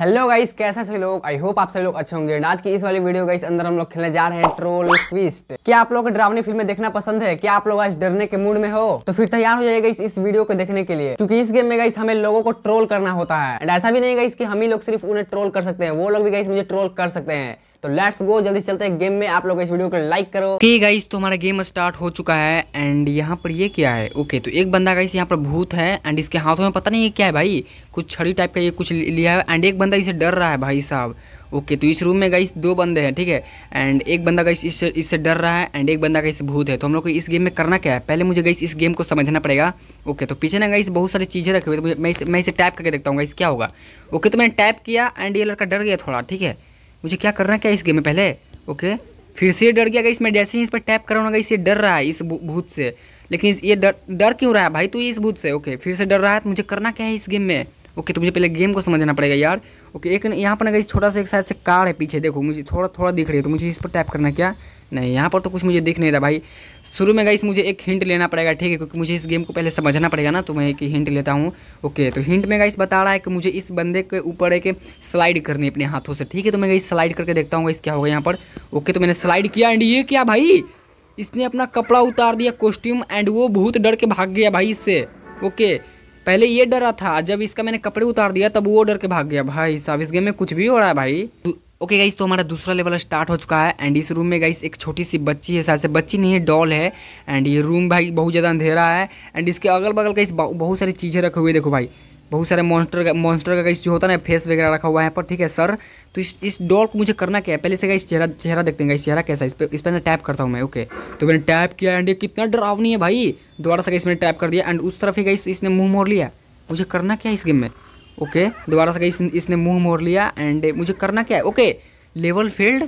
hello guys कैसे सभी लोग आई होप आप सभी लोग अच्छे होंगे आज की इस वाली वीडियो गाइस अंदर हम लोग खेलने जा रहे हैं ट्रोल ट्विस्ट क्या आप लोग ड्रावनी फिल्में देखना पसंद है क्या आप लोग आज डरने के मूड में हो तो फिर तैयार हो जाएगा इस, इस वीडियो को देखने के लिए क्योंकि इस गेम में गाइस हमें लोगों को ट्रोल करना होता है एंड ऐसा भी नहीं गाइस की हम ही लोग सिर्फ उन्हें ट्रोल कर सकते हैं वो लोग भी गाइस मुझे ट्रोल कर सकते हैं तो लेट्स गो जल्दी चलते हैं गेम में आप लोग इस वीडियो को लाइक करो ओके गाइस तो हमारा गेम स्टार्ट हो चुका है एंड यहाँ पर ये क्या है ओके तो एक बंदा गाइस यहाँ पर भूत है एंड इसके हाथों में पता नहीं ये क्या है भाई कुछ छड़ी टाइप का ये कुछ लिया है एंड एक बंदा इसे डर रहा है भाई साहब ओके तो इस रूम में गाइस दो बंदे हैं ठीक है एंड एक बंदा गाइस इससे इससे डर रहा है एंड एक बंदा गाइस भूत है तो हम लोग को इस गेम में करना क्या है पहले मुझे गाइस इस गेम को समझना पड़ेगा ओके तो पीछे ना गाइस बहुत सारी चीज़ें रखी हुई तो मैं इसे मैं इसे टाइप करके देखता हूँ गाइस क्या होगा ओके तो मैंने टाइप किया एंड ये लड़का डर गया थोड़ा ठीक है मुझे क्या करना है क्या इस गेम में पहले ओके फिर से डर गया गई मैं जैसे ही इस पर टैप करा गई इसे डर रहा है इस भूत से लेकिन ये डर डर क्यों रहा है भाई तू इस भूत से ओके फिर से डर रहा है तो मुझे करना क्या है इस गेम में ओके तो मुझे पहले गेम को समझना पड़ेगा यार ओके एक यहाँ पर ना गई छोटा सा एक साइड से कार है पीछे देखो मुझे थोड़ा थोड़ा दिख रही है तो मुझे इस पर टैप करना क्या नहीं यहाँ पर तो कुछ मुझे दिख नहीं रहा भाई शुरू में गाइस मुझे एक हिंट लेना पड़ेगा ठीक है क्योंकि मुझे इस गेम को पहले समझना पड़ेगा ना तो मैं एक हिंट लेता हूँ ओके तो हिंट में गाइस बता रहा है कि मुझे इस बंदे के ऊपर एक स्लाइड करनी अपने हाथों से ठीक है तो मैं गाइस स्लाइड करके देखता हूँ इस क्या होगा यहाँ पर ओके तो मैंने स्लाइड किया एंड ये क्या भाई इसने अपना कपड़ा उतार दिया कॉस्ट्यूम एंड वो बहुत डर के भाग गया भाई इससे ओके पहले ये डरा था जब इसका मैंने कपड़े उतार दिया तब वो डर के भाग गया भाई साहब इस गेम में कुछ भी हो रहा है भाई ओके गाइस तो हमारा दूसरा लेवल स्टार्ट हो चुका है एंड इस रूम में गाइस एक छोटी सी बच्ची है शायद से बच्ची नहीं है डॉल है एंड ये रूम भाई बहुत ज़्यादा अंधेरा है एंड इसके अगल बगल का इस बहुत सारी चीज़ें रखे हुए देखो भाई बहुत सारे मॉन्स्टर का मॉन्स्टर का गाइस जो होता है ना फेस वगैरह रखा हुआ है पर ठीक है सर तो इस इस डॉल को मुझे करना क्या है पहले से गाइस चेहरा चेहरा देखते हैं गाइस चेहरा कैसा है इस पर इस पर मैं टैप करता हूँ मैं ओके तो मैंने टैप किया एंड ये कितना डरावनी है भाई दोबारा से गाइस मैंने टैप कर दिया एंड उस तरफ ही गाइस इसने मुँह मोड़ लिया मुझे करना क्या है इस गेम में ओके दोबारा से इस, इसने मुंह मोड़ लिया एंड मुझे करना क्या है ओके लेवल फील्ड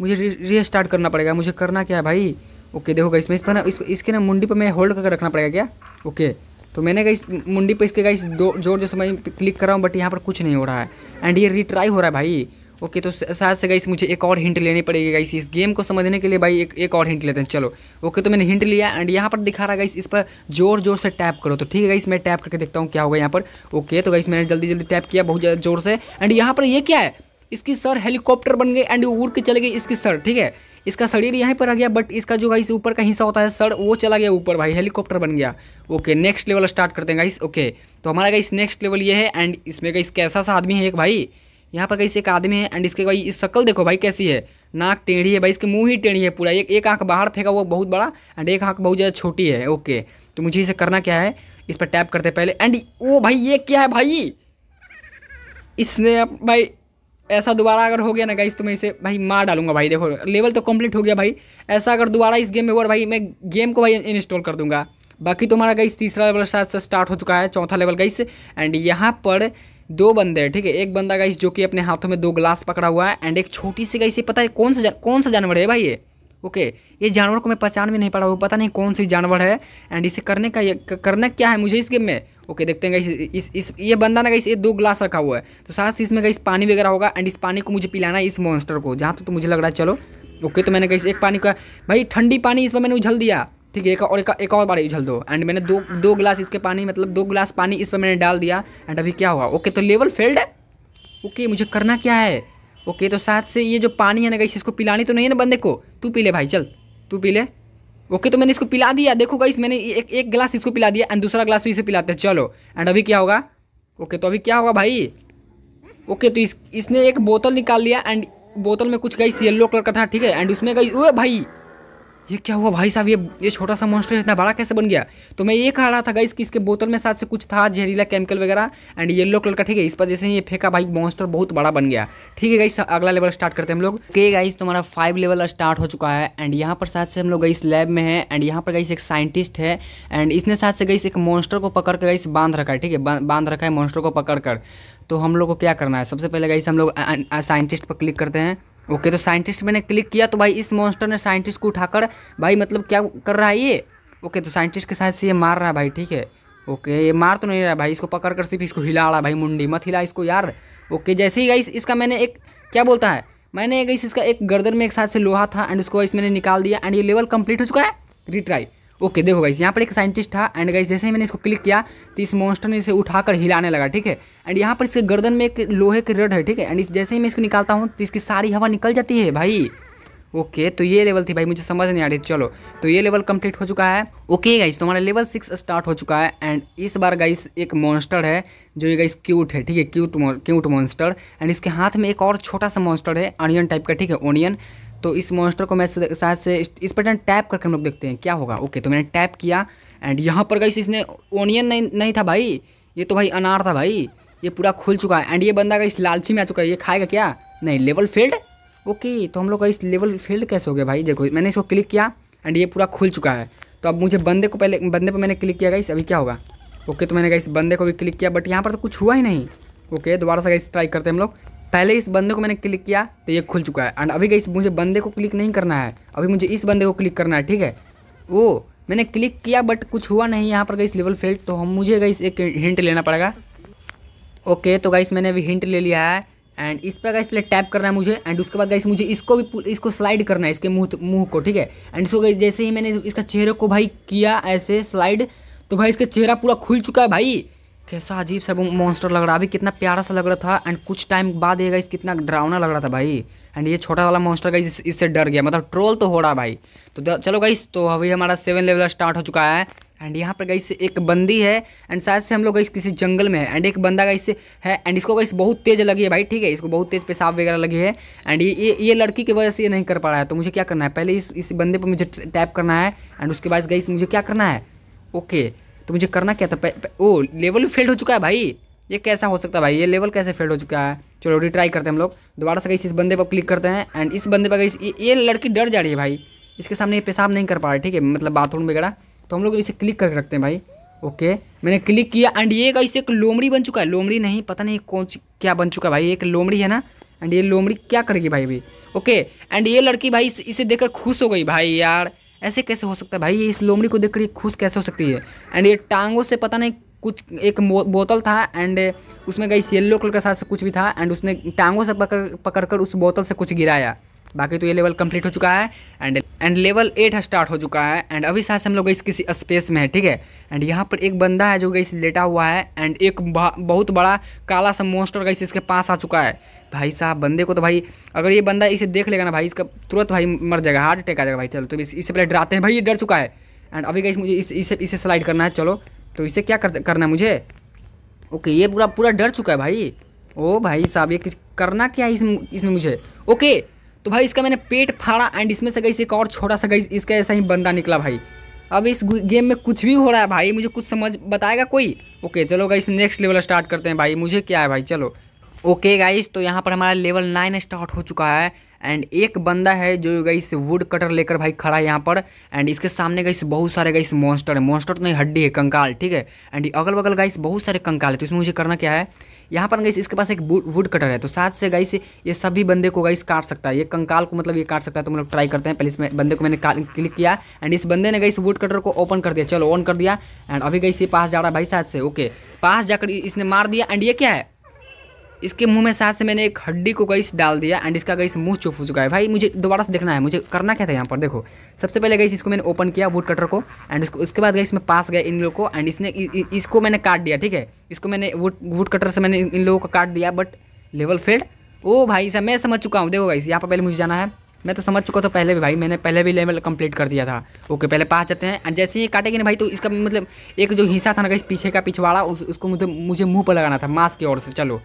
मुझे रीस्टार्ट करना पड़ेगा मुझे करना क्या है भाई ओके देखो गई इसमें इस पर ना इस इसके ना मुंडी पर मैं होल्ड करके रखना पड़ेगा क्या ओके तो मैंने गाइस मुंडी पर इसके गई दो जोर जो समय क्लिक कर रहा हूँ बट यहाँ पर कुछ नहीं हो रहा है एंड ये रिट्राई हो रहा है भाई ओके तो साथ से गाइस मुझे एक और हिंट लेनी पड़ेगी गाइस इस गेम को समझने के लिए भाई एक एक और हिंट लेते हैं चलो ओके तो मैंने हिंट लिया एंड यहाँ पर दिखा रहा गाइस इस पर जोर जोर से टैप करो तो ठीक है गाइस मैं टैप करके देखता हूँ क्या होगा यहाँ पर ओके तो गाइस मैंने जल्दी जल्दी टैप किया बहुत ज़्यादा जोर से एंड यहाँ पर ये क्या है इसकी सर हेलीकॉप्टर बन गई एंड उड़ के चले गई इसकी सर ठीक है इसका शरीर यहीं पर आ गया बट इसका जो गाइस ऊपर का हिस्सा होता है सर वो चला गया ऊपर भाई हेलीकॉप्टर बन गया ओके नेक्स्ट लेवल स्टार्ट करते हैं गाइस ओके तो हमारा गाइस नेक्स्ट लेवल ये है एंड इसमें गाइस कैसा सा आदमी है एक भाई यहाँ पर कैसे एक आदमी है एंड इसके भाई इस शक्ल देखो भाई कैसी है नाक टेढ़ी है भाई इसके मुंह ही टेढ़ी है पूरा एक एक आंख बाहर फेंका वो बहुत बड़ा एंड एक आंख बहुत ज़्यादा छोटी है ओके तो मुझे इसे करना क्या है इस पर टैप करते पहले एंड वो भाई ये क्या है भाई इसने भाई ऐसा दोबारा अगर हो गया ना गाइस तो मैं इसे भाई मार डालूंगा भाई देखो लेवल तो कंप्लीट हो गया भाई ऐसा अगर दोबारा इस गेम में हुआ भाई मैं गेम को भाई इंस्टॉल कर दूंगा बाकी तुम्हारा तो गाइस तीसरा लेवल शायद से स्टार्ट हो चुका है चौथा लेवल गाइस एंड यहाँ पर दो बंदे हैं ठीक है एक बंदा गाइस जो कि अपने हाथों में दो ग्लास पकड़ा हुआ है एंड एक छोटी सी गाइस ये पता है कौन सा कौन सा जानवर है भाई ये ओके ये जानवर को मैं पहचान भी नहीं पा रहा हूँ पता नहीं कौन सी जानवर है एंड इसे करने का ये करना क्या है मुझे इस गेम में ओके देखते हैं गाइस इस इस ये बंदा ना गाइस ये दो ग्लास रखा हुआ है तो साथ ही इसमें गाइस पानी वगैरह होगा एंड इस पानी को मुझे पिलाना है इस मॉन्स्टर को जहाँ तक तो मुझे लग रहा है चलो ओके तो मैंने गाइस एक पानी का भाई ठंडी पानी इसमें मैंने उछल दिया ठीक है एक और एक, एक और बार उछल दो एंड मैंने दो दो गिलास इसके पानी मतलब दो गिलास पानी इस पर मैंने डाल दिया एंड अभी क्या हुआ ओके तो लेवल फेल्ड है ओके मुझे करना क्या है ओके तो साथ से ये जो पानी है ना गई इसको पिलानी तो नहीं है ना बंदे को तू पी ले भाई चल तू पी ले ओके तो मैंने इसको पिला दिया देखो गई मैंने एक एक गिलास इसको पिला दिया एंड दूसरा गिलास भी इसे पिलाते हैं चलो एंड अभी क्या होगा ओके तो अभी क्या होगा भाई ओके तो इस इसने एक बोतल निकाल लिया एंड बोतल में कुछ गई येल्लो कलर का था ठीक है एंड उसमें गई ओ भाई ये क्या हुआ भाई साहब ये ये छोटा सा मॉन्स्टर इतना बड़ा कैसे बन गया तो मैं ये कह रहा था गाइस कि इसके बोतल में साथ से कुछ था जहरीला केमिकल वगैरह एंड येलो कलर का ठीक है इस पर जैसे ये फेंका भाई मॉन्स्टर बहुत बड़ा बन गया ठीक है गाइस अगला लेवल स्टार्ट करते हैं हम लोग के गाइस तुम्हारा फाइव लेवल स्टार्ट हो चुका है एंड यहाँ पर साथ से हम लोग गई लैब में है एंड यहाँ पर गई एक साइंटिस्ट है एंड इसने साथ से गई एक मॉन्स्टर को पकड़ कर गई बांध रखा है ठीक है बांध रखा है मॉन्स्टर को पकड़ कर तो हम लोग को क्या करना है सबसे पहले गाइस हम लोग साइंटिस्ट पर क्लिक करते हैं ओके तो साइंटिस्ट मैंने क्लिक किया तो भाई इस मॉन्स्टर ने साइंटिस्ट को उठाकर भाई मतलब क्या कर रहा है ये ओके तो साइंटिस्ट के साथ से ये मार रहा है भाई ठीक है ओके ये मार तो नहीं रहा भाई इसको पकड़ कर सिर्फ इसको हिला रहा भाई मुंडी मत हिला इसको यार ओके जैसे ही गई इसका मैंने एक क्या बोलता है मैंने गई इसका एक गर्दन में एक साथ से लोहा था एंड उसको इस मैंने निकाल दिया एंड ये लेवल कंप्लीट हो चुका है रिट्राई ओके देखो गाइस यहाँ पर एक साइंटिस्ट था एंड गाइस जैसे ही मैंने इसको क्लिक किया तो इस मॉन्स्टर ने इसे उठाकर हिलाने लगा ठीक है एंड यहाँ पर इसके गर्दन में एक लोहे की रड है ठीक है एंड जैसे ही मैं इसको निकालता हूँ तो इसकी सारी हवा निकल जाती है भाई ओके तो ये लेवल थी भाई मुझे समझ नहीं आ रही चलो तो ये लेवल कंप्लीट हो चुका है ओके गाइस तो हमारा लेवल सिक्स स्टार्ट हो चुका है एंड इस बार गाइस एक मॉन्स्टर है जो ये गाइस क्यूट है ठीक है क्यूट क्यूट मॉन्स्टर एंड इसके हाथ में एक और छोटा सा मॉन्स्टर है अनियन टाइप का ठीक है ओनियन तो इस मॉन्स्टर को मैं साथ से इस बटन टैप करके हम लोग देखते हैं क्या होगा ओके तो मैंने टैप किया एंड यहाँ पर गई इसने ओनियन नहीं नहीं था भाई ये तो भाई अनार था भाई ये पूरा खुल चुका है एंड ये बंदा का इस लालची में आ चुका है ये खाएगा क्या नहीं लेवल फील्ड ओके तो हम लोग का इस लेवल फील्ड कैसे हो गया भाई देखो मैंने इसको क्लिक किया एंड ये पूरा खुल चुका है तो अब मुझे बंदे को पहले बंदे पर मैंने क्लिक किया गाइस अभी क्या होगा ओके तो मैंने इस बंदे को भी क्लिक किया बट यहाँ पर तो कुछ हुआ ही नहीं ओके दोबारा से गई ट्राई करते हैं हम लोग पहले इस बंदे को मैंने क्लिक किया तो ये खुल चुका है एंड अभी गई मुझे बंदे को क्लिक नहीं करना है अभी मुझे इस बंदे को क्लिक करना है ठीक है वो मैंने क्लिक किया बट कुछ हुआ नहीं यहाँ पर गई लेवल फेल्ड तो हम मुझे गई एक हिंट लेना पड़ेगा ओके तो गाइस मैंने अभी हिंट ले लिया है एंड इस पर गाइस पहले टैप करना है मुझे एंड उसके बाद गाइस मुझे इसको भी इसको स्लाइड करना है इसके मुंह मुंह को ठीक है एंड इसको गाइस जैसे ही मैंने इसका चेहरे को भाई किया ऐसे स्लाइड तो भाई इसका चेहरा पूरा खुल चुका है भाई कैसा अजीब सा मॉन्स्टर लग रहा अभी कितना प्यारा सा लग रहा था एंड कुछ टाइम बाद ये गाइस कितना डरावना लग रहा था भाई एंड ये छोटा वाला मॉन्स्टर गाइस इससे डर गया मतलब ट्रोल तो हो रहा भाई तो चलो गाइस तो अभी हमारा सेवन लेवल स्टार्ट हो चुका है एंड यहाँ पर से एक बंदी है एंड शायद से हम लोग गई किसी जंगल में है एंड एक बंदा से है एंड इसको गई बहुत तेज लगी है भाई ठीक है इसको बहुत तेज पेशाब वगैरह लगी है एंड ये ये लड़की की वजह से ये नहीं कर पा रहा है तो मुझे क्या करना है पहले इस इस बंदे पर मुझे टैप करना है एंड उसके बाद गई मुझे क्या करना है ओके तो मुझे करना क्या था पे, पे, ओ लेवल भी फेल हो चुका है भाई ये कैसा हो सकता है भाई ये लेवल कैसे फेल हो चुका है चलो रिट्राई करते हैं हम लोग दोबारा से इस, इस बंदे पर क्लिक करते हैं एंड इस बंदे पर कहीं ये, लड़की डर जा रही है भाई इसके सामने ये पेशाब नहीं कर पा रहा है ठीक है मतलब बाथरूम वगैरह तो हम लोग इसे क्लिक करके रखते हैं भाई ओके मैंने क्लिक किया एंड ये कहीं एक लोमड़ी बन चुका है लोमड़ी नहीं पता नहीं कौन क्या बन चुका है भाई एक लोमड़ी है ना एंड ये लोमड़ी क्या करेगी भाई अभी ओके एंड ये लड़की भाई इसे देखकर खुश हो गई भाई यार ऐसे कैसे हो सकता है भाई इस लोमड़ी को देख कर खुश कैसे हो सकती है एंड ये टांगों से पता नहीं कुछ एक बोतल था एंड उसमें गई येल्लो कलर के साथ से कुछ भी था एंड उसने टांगों से पकड़ पकड़ कर उस बोतल से कुछ गिराया बाकी तो ये लेवल कंप्लीट हो चुका है and and level eight start हो चुका है एंड अभी साथ से हम लोग इस किसी स्पेस में है ठीक है एंड यहाँ पर एक बंदा है जो गई लेटा हुआ है एंड एक बहुत बड़ा काला सा मोस्टर गई इसके पास आ चुका है भाई साहब बंदे को तो भाई अगर ये बंदा इसे देख लेगा ना भाई इसका तुरंत भाई मर जाएगा हार्ट अटैक आ जाएगा भाई चलो तो इससे पहले डराते हैं भाई ये डर चुका है एंड अभी कहीं मुझे इस, इसे इसे स्लाइड करना है चलो तो इसे क्या करना है मुझे ओके ये पूरा पूरा डर चुका है भाई ओ भाई साहब ये किस करना क्या है इसमें इसमें मुझे ओके तो भाई इसका मैंने पेट फाड़ा एंड इसमें से गई एक और छोटा सा गई इसका ऐसा ही बंदा निकला भाई अब इस गेम में कुछ भी हो रहा है भाई मुझे कुछ समझ बताएगा कोई ओके चलो गई नेक्स्ट लेवल स्टार्ट करते हैं भाई मुझे क्या है भाई चलो ओके गाइस तो यहाँ पर हमारा लेवल नाइन स्टार्ट हो चुका है एंड एक बंदा है जो से वुड कटर लेकर भाई खड़ा है यहाँ पर एंड इसके सामने से बहुत सारे से मॉन्स्टर है मॉन्स्टर तो नहीं हड्डी है कंकाल ठीक है एंड अगल बगल गाइस बहुत सारे कंकाल है तो इसमें मुझे करना क्या है यहाँ पर गई इसके पास एक वुड कटर है तो साथ से से ये सभी बंदे को गाइस काट सकता है ये कंकाल को मतलब ये काट सकता है तो मतलब ट्राई करते हैं पहले इसमें बंदे को मैंने क्लिक किया एंड इस बंदे ने गई वुड कटर को ओपन कर दिया चलो ऑन कर दिया एंड अभी गई से पास जा रहा है भाई साथ से ओके पास जाकर इसने मार दिया एंड ये क्या है इसके मुंह में साथ से मैंने एक हड्डी को गई डाल दिया एंड इसका गई मुंह चुप हो चुका है भाई मुझे दोबारा से देखना है मुझे करना क्या था यहाँ पर देखो सबसे पहले गई इसको मैंने ओपन किया वुड कटर को एंड उसको उसके बाद गई इसमें पास गए इन लोगों को एंड इसने इ, इ, इसको मैंने काट दिया ठीक है इसको मैंने वुड वुड कटर से मैंने इन लोगों को काट दिया बट लेवल फेल्ड ओ भाई साहब मैं समझ चुका हूँ देखो गई यहाँ पर पहले मुझे जाना है मैं तो समझ चुका था तो पहले भी भाई मैंने पहले भी लेवल कंप्लीट कर दिया था ओके पहले पास जाते हैं एंड जैसे ही काटेगी ना भाई तो इसका मतलब एक जो हिस्सा था ना गाइस पीछे का पिछवाड़ा उस, उसको मुझे मुझे मुंह पर लगाना था मास्क की ओर से चलो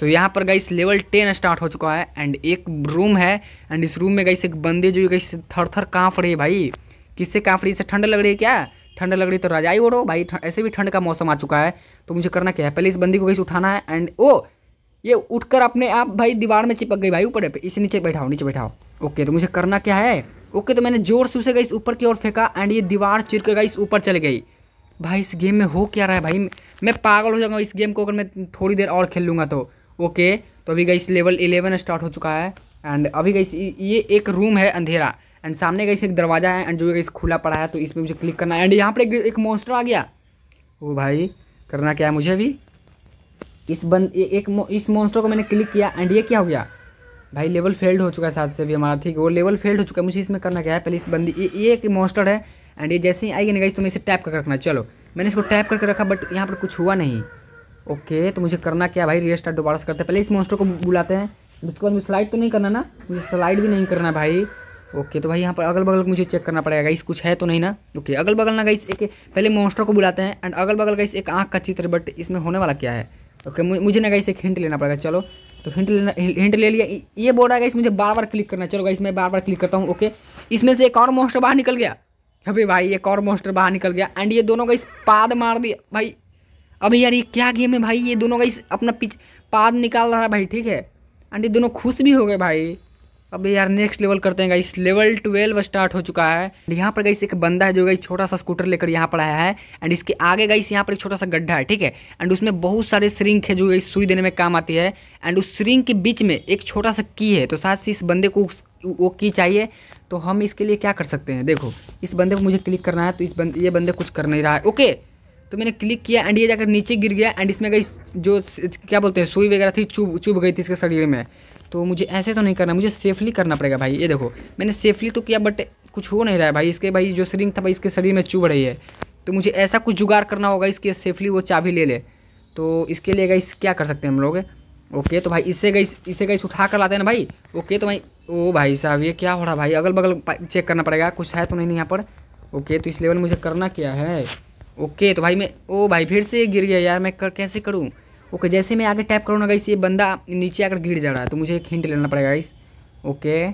तो यहाँ पर गई लेवल टेन स्टार्ट हो चुका है एंड एक रूम है एंड इस रूम में गाइस एक बंदे जो गई थर थर काँप रही है भाई किससे काँप रही है ठंड लग रही है क्या ठंड लग रही तो रजाई ओढ़ो भाई ऐसे भी ठंड का मौसम आ चुका है तो मुझे करना क्या है पहले इस बंदी को गई उठाना है एंड ओ ये उठकर अपने आप भाई दीवार में चिपक गई भाई ऊपर इसे नीचे बैठाओ नीचे बैठाओ ओके तो मुझे करना क्या है ओके तो मैंने जोर से उसे गई ऊपर की ओर फेंका एंड ये दीवार चिर कर गई ऊपर चले गई भाई इस गेम में हो क्या रहा है भाई मैं पागल हो जाऊंगा इस गेम को अगर मैं थोड़ी देर और खेल लूँगा तो ओके तो अभी गई लेवल इलेवन स्टार्ट हो चुका है एंड अभी गई ये एक रूम है अंधेरा एंड सामने गई एक दरवाज़ा है एंड जो गई खुला पड़ा है तो इसमें मुझे क्लिक करना है एंड यहाँ पर एक, एक मोस्टर आ गया वो भाई करना क्या है मुझे अभी इस बंद एक मो, इस मोस्टर को मैंने क्लिक किया एंड ये क्या हो गया भाई लेवल फेल्ड हो चुका है साथ से भी हमारा ठीक है वो लेवल फेल्ड हो चुका है मुझे इसमें करना क्या है पहले इस बंदी ये, ये एक मोस्टर है एंड ये जैसे ही आएगी ना गई तो मैं इसे टैप करके रखना चलो मैंने इसको टैप करके रखा बट यहाँ पर कुछ हुआ नहीं ओके तो मुझे करना क्या भाई री स्टार्ट दोबारा से करते हैं पहले इस मॉन्स्टर को बुलाते हैं उसके बाद मुझे स्लाइड तो नहीं करना ना मुझे स्लाइड भी नहीं करना भाई ओके तो भाई यहाँ पर अगल बगल मुझे चेक करना पड़ेगा गाइस कुछ है तो नहीं ना ओके अगल बगल ना गाइस एक पहले मॉन्स्टर को बुलाते हैं एंड अगल बगल गाइस एक आँख का चित्र बट इसमें होने वाला क्या है ओके मुझे ना गाइस एक हिंट लेना पड़ेगा चलो तो हिंट लेना हिंट ले लिया ये बोर्ड है गाइस मुझे बार बार क्लिक करना चलो गाइस मैं बार बार क्लिक करता हूँ ओके इसमें से एक और मोस्टर बाहर निकल गया अभी भाई एक और मोस्टर बाहर निकल गया एंड ये दोनों गाइस पाद मार दिया भाई अब यार ये क्या गेम है भाई ये दोनों का इस अपना पिच पाद निकाल रहा है भाई ठीक है एंड ये दोनों खुश भी हो गए भाई अब यार नेक्स्ट लेवल करते हैं गाइस लेवल ट्वेल्व स्टार्ट हो चुका है यहाँ पर गई एक बंदा है जो गई छोटा सा स्कूटर लेकर यहाँ पर आया है एंड इसके आगे गाइस यहाँ पर एक छोटा सा गड्ढा है ठीक है एंड उसमें बहुत सारे श्रिंक है जो गई सुई देने में काम आती है एंड उस श्रिंक के बीच में एक छोटा सा की है तो साथ ही इस बंदे को वो की चाहिए तो हम इसके लिए क्या कर सकते हैं देखो इस बंदे को मुझे क्लिक करना है तो इस बंद ये बंदे कुछ कर नहीं रहा है ओके तो मैंने क्लिक किया एंड ये जाकर नीचे गिर गया एंड इसमें गई जो क्या बोलते हैं सुई वगैरह थी चुभ चुभ गई थी इसके शरीर में तो मुझे ऐसे तो नहीं करना मुझे सेफली करना पड़ेगा भाई ये देखो मैंने सेफली तो किया बट कुछ हो नहीं रहा है भाई इसके भाई जो सरिंग था भाई इसके शरीर में चुभ रही है तो मुझे ऐसा कुछ जुगाड़ करना होगा इसके सेफली वो चाबी ले ले तो इसके लिए गई क्या कर सकते हैं हम लोग ओके तो भाई इससे गई इसे गई उठा कर लाते हैं ना भाई ओके तो भाई ओ भाई साहब ये क्या हो रहा है भाई अगल बगल चेक करना पड़ेगा कुछ है तो नहीं यहाँ पर ओके तो इस लेवल मुझे करना क्या है ओके तो भाई मैं ओ भाई फिर से गिर गया यार मैं कर कैसे करूँ ओके जैसे मैं आगे टैप करूँ ना गाइस ये बंदा नीचे आकर गिर जा रहा है तो मुझे एक हिंट लेना पड़ेगा इस ओके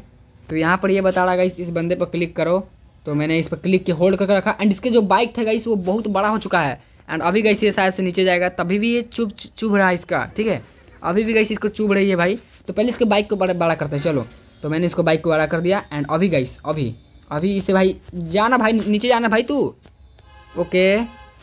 तो यहाँ पर ये बता रहा है इस बंदे पर क्लिक करो तो मैंने इस पर क्लिक के होल्ड करके रखा एंड इसके जो बाइक था गाइस वो बहुत बड़ा हो चुका है एंड अभी गई ये शायद से नीचे जाएगा तभी भी ये चुभ चुभ रहा है इसका ठीक है अभी भी गई इसको चुभ रही है भाई तो पहले इसके बाइक को बड़ा बड़ा करते हैं चलो तो मैंने इसको बाइक को बड़ा कर दिया एंड अभी गई अभी अभी इसे भाई जाना भाई नीचे जाना भाई तू ओके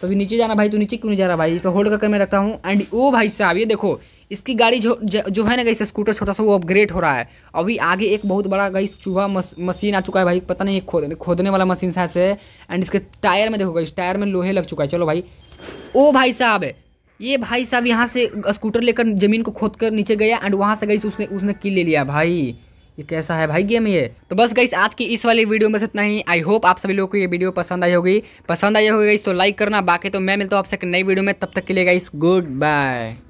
तो अभी नीचे जाना भाई तू नीचे क्यों नहीं जा रहा भाई इसको होल्ड करके मैं रखता हूँ एंड ओ भाई साहब ये देखो इसकी गाड़ी जो जो है ना गई स्कूटर छोटा सा वो अपग्रेड हो रहा है अभी आगे एक बहुत बड़ा गई चूहा मस, मशीन आ चुका है भाई पता नहीं खोद खोदने वाला मशीन शायद से एंड इसके टायर में देखो गई टायर में लोहे लग चुका है चलो भाई ओ भाई साहब ये भाई साहब यहाँ से स्कूटर लेकर ज़मीन को खोद कर नीचे गया एंड वहाँ से गई उसने उसने किल ले लिया भाई ये कैसा है भाई गेम ये तो बस गई आज की इस वाली वीडियो में इतना ही आई होप आप सभी लोगों को ये वीडियो पसंद आई होगी पसंद आई होगी गई तो लाइक करना बाकी तो मैं मिलता हूँ आपसे एक नई वीडियो में तब तक के लिए गाइस गुड बाय